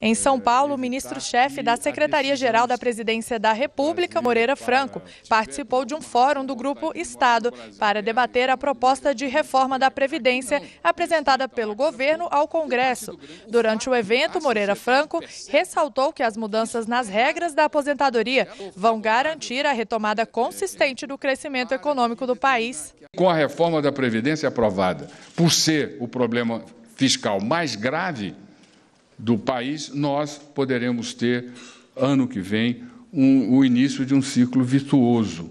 Em é, São Paulo, o ministro-chefe tá da Secretaria-Geral da Presidência da República, Moreira Franco, participou de um fórum do Grupo Estado para debater a proposta de reforma da Previdência apresentada então, pelo governo ao Congresso. Durante o evento, Moreira Franco ressaltou que as mudanças nas regras da aposentadoria vão garantir a retomada consistente do crescimento econômico do país. Com a reforma da Previdência aprovada, por ser o problema fiscal mais grave do país, nós poderemos ter, ano que vem, um, o início de um ciclo virtuoso,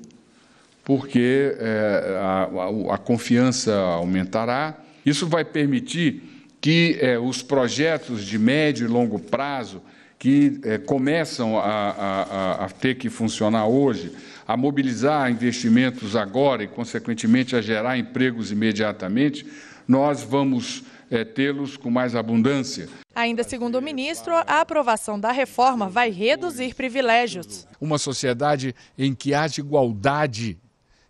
porque é, a, a, a, confiança aumentará. Isso vai permitir que é, os projetos de médio e longo prazo que é, começam a, a, ter que funcionar hoje, a mobilizar investimentos agora e, consequentemente, a gerar empregos imediatamente, nós vamos é, tê-los com mais abundância. Ainda segundo o ministro, a aprovação da reforma vai reduzir privilégios. Uma sociedade em que haja igualdade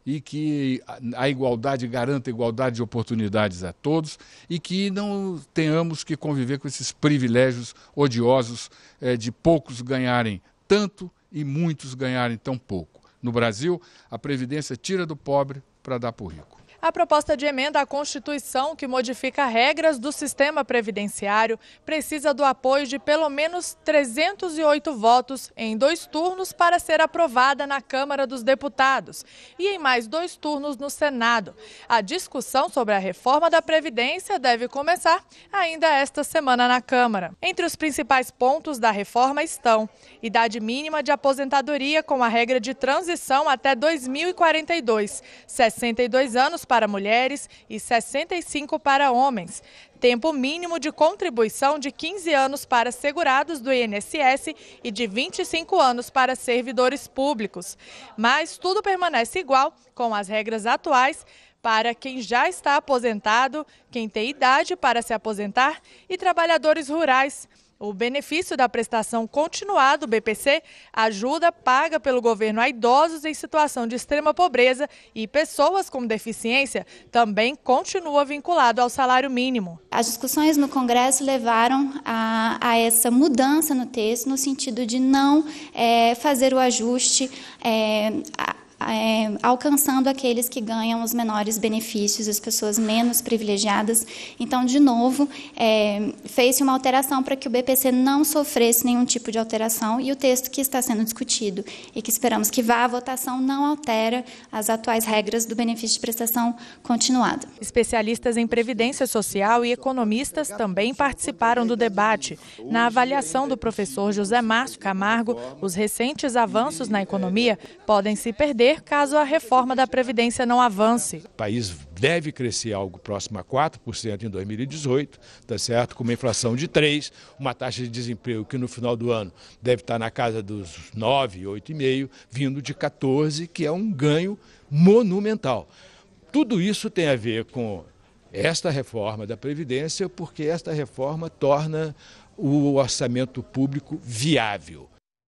e que a igualdade garanta igualdade de oportunidades a todos e que não tenhamos que conviver com esses privilégios odiosos é, de poucos ganharem tanto e muitos ganharem tão pouco. No Brasil, a Previdência tira do pobre para dar para o rico. A proposta de emenda à Constituição, que modifica regras do sistema previdenciário, precisa do apoio de pelo menos 308 votos em dois turnos para ser aprovada na Câmara dos Deputados e em mais dois turnos no Senado. A discussão sobre a reforma da Previdência deve começar ainda esta semana na Câmara. Entre os principais pontos da reforma estão idade mínima de aposentadoria com a regra de transição até 2042, 62 anos para para mulheres e 65 para homens. Tempo mínimo de contribuição de 15 anos para segurados do INSS e de 25 anos para servidores públicos. Mas tudo permanece igual com as regras atuais para quem já está aposentado, quem tem idade para se aposentar e trabalhadores rurais. O benefício da prestação continuada do BPC ajuda paga pelo governo a idosos em situação de extrema pobreza e pessoas com deficiência também continua vinculado ao salário mínimo. As discussões no Congresso levaram a, a essa mudança no texto, no sentido de não é, fazer o ajuste é, é, alcançando aqueles que ganham os menores benefícios, as pessoas menos privilegiadas. Então, de novo, é, fez-se uma alteração para que o BPC não sofresse nenhum tipo de alteração e o texto que está sendo discutido e que esperamos que vá à votação não altera as atuais regras do benefício de prestação continuada. Especialistas em previdência social e economistas também participaram do debate. Na avaliação do professor José Márcio Camargo, os recentes avanços na economia podem se perder perder caso a reforma da Previdência não avance. O país deve crescer algo próximo a 4% em 2018, tá certo? com uma inflação de 3%, uma taxa de desemprego que no final do ano deve estar na casa dos 9%, 8,5%, vindo de 14%, que é um ganho monumental. Tudo isso tem a ver com esta reforma da Previdência, porque esta reforma torna o orçamento público viável.